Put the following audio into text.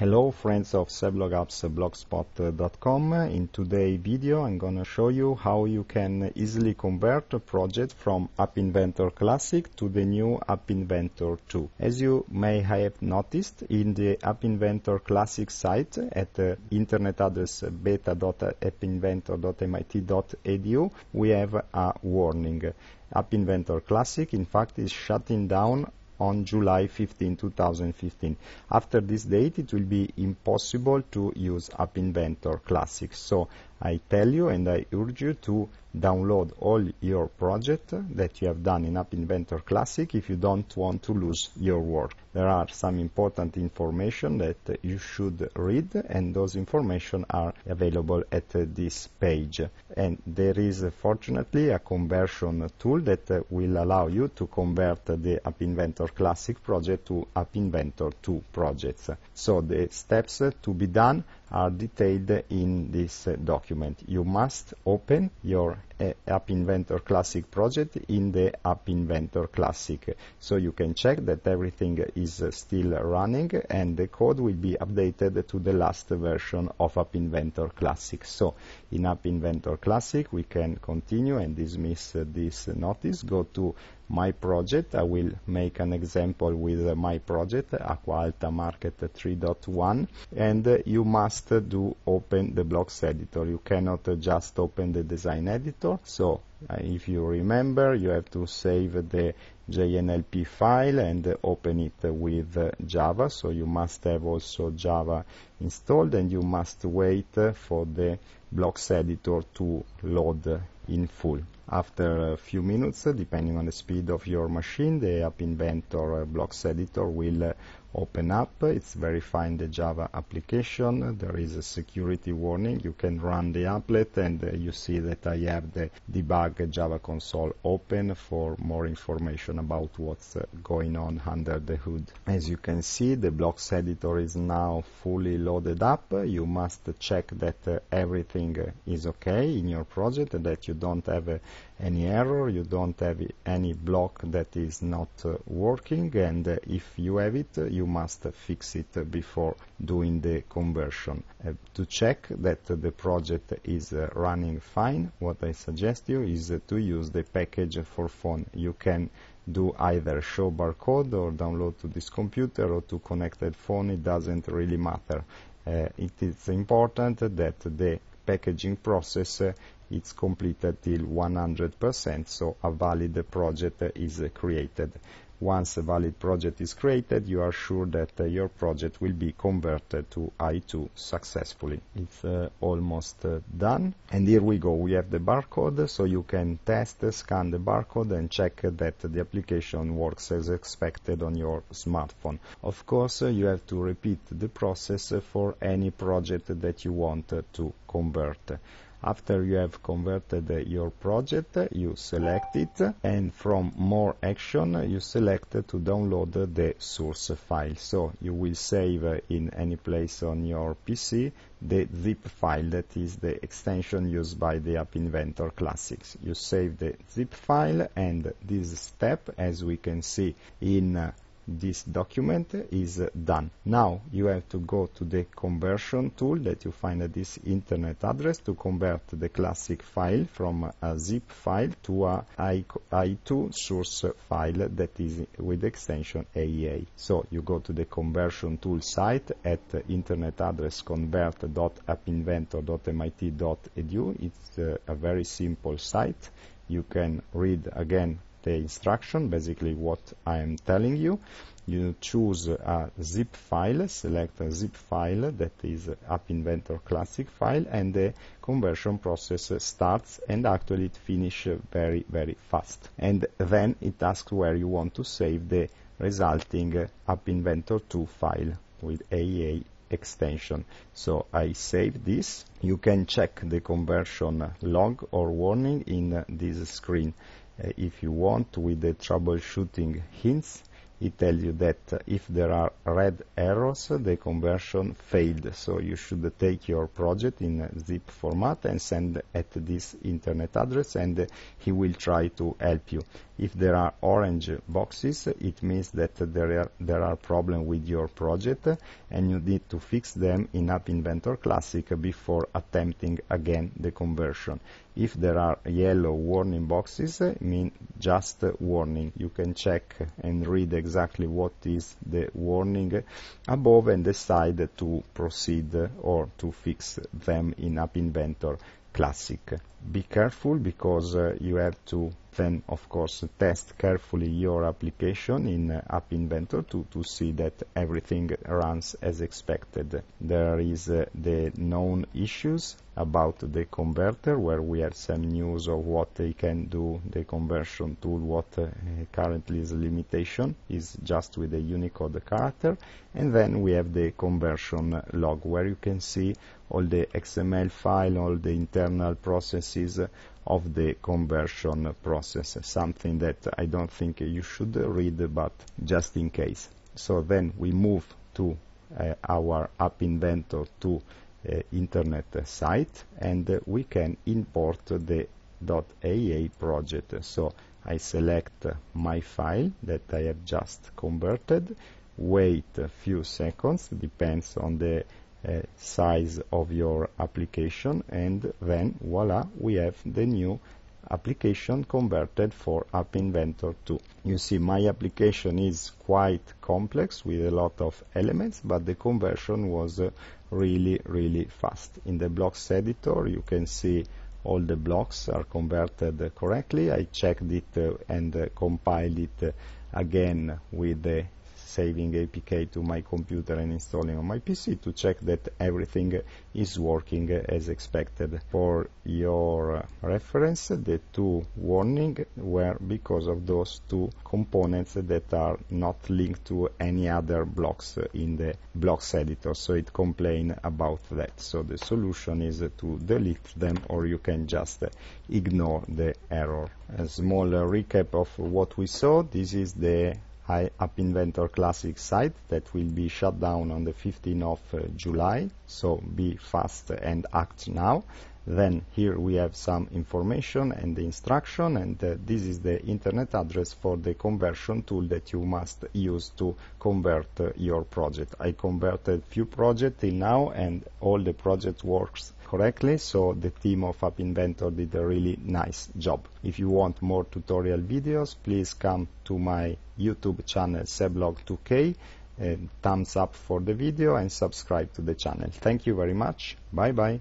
Hello friends of seblogapps.blogspot.com In today's video I'm gonna show you how you can easily convert a project from App Inventor Classic to the new App Inventor 2. As you may have noticed, in the App Inventor Classic site at the internet address beta.appinventor.mit.edu we have a warning. App Inventor Classic in fact is shutting down on July 15, 2015. After this date, it will be impossible to use App Inventor Classic. So I tell you and I urge you to download all your project that you have done in App Inventor Classic if you don't want to lose your work. There are some important information that you should read and those information are available at this page. And there is fortunately a conversion tool that will allow you to convert the App Inventor Classic project to App Inventor 2 projects. So the steps to be done are detailed in this document. You must open your App Inventor Classic project in the App Inventor Classic. So you can check that everything is uh, still running and the code will be updated to the last version of App Inventor Classic. So in App Inventor Classic we can continue and dismiss this notice, go to my project. I will make an example with uh, my project, Aqua Alta Market 3.1, and uh, you must uh, do open the blocks editor. You cannot just open the design editor editor so uh, if you remember you have to save the JNLP file and open it with uh, Java so you must have also Java installed and you must wait for the blocks editor to load in full after a few minutes, depending on the speed of your machine, the App Inventor uh, blocks editor will uh, open up. It's verifying the Java application. There is a security warning. You can run the applet and uh, you see that I have the debug Java console open for more information about what's going on under the hood. As you can see, the blocks editor is now fully loaded up. You must check that everything is okay in your project, that you don't have any error, you don't have any block that is not uh, working, and uh, if you have it, uh, you must fix it before doing the conversion. Uh, to check that the project is uh, running fine, what I suggest you is to use the package for phone. You can do either show barcode or download to this computer or to connected phone, it doesn't really matter. it is important that the packaging process it's completed till 100%, so a valid project is created. Once a valid project is created, you are sure that uh, your project will be converted to I2 successfully. It's uh, almost uh, done. And here we go. We have the barcode, so you can test, scan the barcode and check that the application works as expected on your smartphone. Of course, you have to repeat the process for any project that you want to convert. After you have converted your project, you select it and from more action you select to download the source file. So you will save in any place on your PC the zip file that is the extension used by the App Inventor Classics. You save the zip file and this step as we can see in this document is done. Now you have to go to the conversion tool that you find at this internet address to convert the classic file from a zip file to a I2 source file that is with extension AEA. So you go to the conversion tool site at internet address convert.appinventor.mit.edu. It's uh, a very simple site. You can read again the instruction, basically what I am telling you. You choose a zip file, select a zip file that is App Inventor Classic file, and the conversion process starts and actually it finishes very, very fast. And then it asks where you want to save the resulting App Inventor 2 file with AA extension. So I save this. You can check the conversion log or warning in this screen. Uh, if you want with the troubleshooting hints it tells you that uh, if there are red arrows uh, the conversion failed so you should take your project in zip format and send at this internet address and he will try to help you if there are orange boxes it means that there are there are problems with your project and you need to fix them in app inventor classic before attempting again the conversion if there are yellow warning boxes uh, mean just uh, warning you can check and read exactly what is the warning above and decide to proceed or to fix them in app inventor classic be careful because uh, you have to then of course test carefully your application in uh, App Inventor to, to see that everything runs as expected. There is uh, the known issues about the converter where we have some news of what they can do the conversion tool what uh, currently is limitation is just with the unicode character and then we have the conversion log where you can see all the xml file all the internal processes of the conversion process, something that I don't think you should read, but just in case. So then we move to uh, our App Inventor to uh, internet site and we can import the .aa project. So I select my file that I have just converted, wait a few seconds, depends on the uh, size of your application and then voila we have the new application converted for App Inventor 2. You see my application is quite complex with a lot of elements but the conversion was uh, really really fast. In the blocks editor you can see all the blocks are converted correctly. I checked it uh, and uh, compiled it uh, again with the saving APK to my computer and installing on my PC to check that everything is working as expected. For your reference, the two warnings were because of those two components that are not linked to any other blocks in the blocks editor, so it complained about that. So the solution is to delete them or you can just ignore the error. A small recap of what we saw, this is the App Inventor Classic site that will be shut down on the 15th of uh, July, so be fast and act now. Then here we have some information and the instruction and uh, this is the internet address for the conversion tool that you must use to convert uh, your project. I converted few projects till now and all the project works correctly, so the team of App Inventor did a really nice job. If you want more tutorial videos, please come to my YouTube channel seblog2k, thumbs up for the video and subscribe to the channel. Thank you very much. Bye bye.